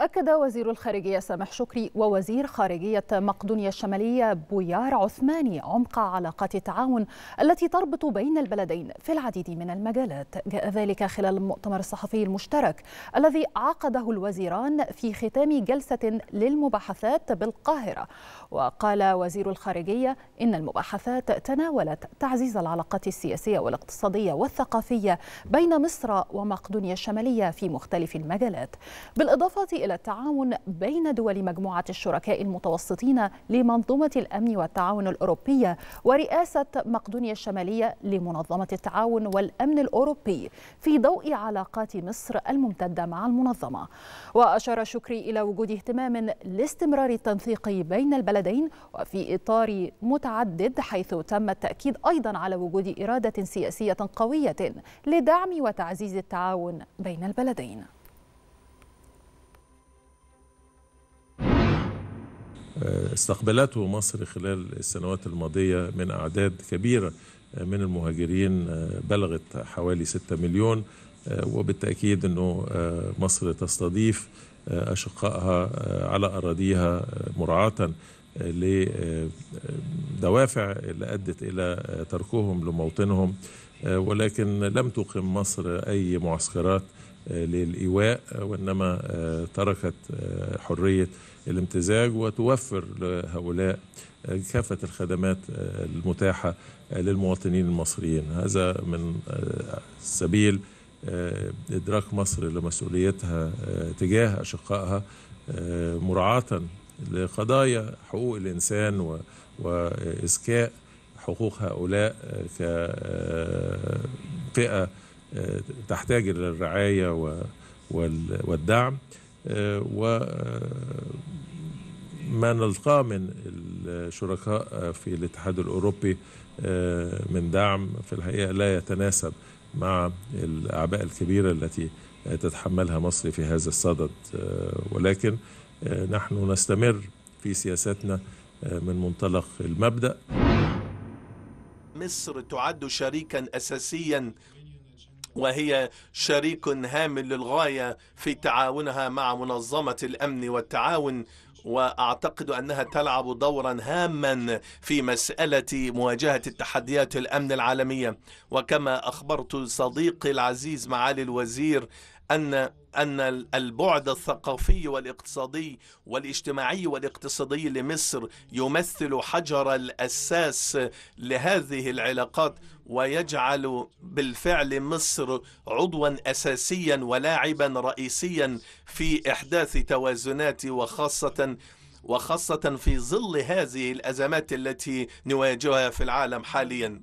أكد وزير الخارجية سامح شكري ووزير خارجية مقدونيا الشمالية بويار عثماني عمق علاقات التعاون التي تربط بين البلدين في العديد من المجالات جاء ذلك خلال المؤتمر الصحفي المشترك الذي عقده الوزيران في ختام جلسة للمباحثات بالقاهرة وقال وزير الخارجية إن المباحثات تناولت تعزيز العلاقات السياسية والاقتصادية والثقافية بين مصر ومقدونيا الشمالية في مختلف المجالات بالإضافة إلى خلال التعاون بين دول مجموعة الشركاء المتوسطين لمنظومة الأمن والتعاون الأوروبية ورئاسة مقدونيا الشمالية لمنظمة التعاون والأمن الأوروبي في ضوء علاقات مصر الممتدة مع المنظمة وأشار شكري إلى وجود اهتمام لاستمرار التنسيق بين البلدين وفي إطار متعدد حيث تم التأكيد أيضا على وجود إرادة سياسية قوية لدعم وتعزيز التعاون بين البلدين آه، استقبلته مصر خلال السنوات الماضية من أعداد كبيرة آه، من المهاجرين آه، بلغت حوالي 6 مليون وبالتأكيد أنه مصر تستضيف أشقائها على أراضيها مراعاة لدوافع اللي أدت إلى تركهم لموطنهم ولكن لم تقم مصر أي معسكرات للإيواء وإنما آه، تركت آه، حرية الامتزاج وتوفر لهؤلاء آه، كافة الخدمات المتاحة للمواطنين المصريين هذا من سبيل إدراك مصر لمسؤوليتها تجاه أشقائها مراعاة لقضايا حقوق الإنسان واذكاء حقوق هؤلاء كفئة تحتاج الى الرعايه والدعم آه، وما آه، نلقاه من الشركاء في الاتحاد الاوروبي آه، من دعم في الحقيقه لا يتناسب مع الاعباء الكبيره التي تتحملها مصر في هذا الصدد ولكن نحن نستمر في سياستنا من منطلق المبدا مصر تعد شريكا اساسيا وهي شريك هام للغاية في تعاونها مع منظمة الأمن والتعاون وأعتقد أنها تلعب دورا هاما في مسألة مواجهة التحديات الأمن العالمية وكما أخبرت صديقي العزيز معالي الوزير أن أن البعد الثقافي والاقتصادي والاجتماعي والاقتصادي لمصر يمثل حجر الأساس لهذه العلاقات ويجعل بالفعل مصر عضوا أساسيا ولاعبا رئيسيا في إحداث توازنات وخاصة وخاصة في ظل هذه الأزمات التي نواجهها في العالم حاليا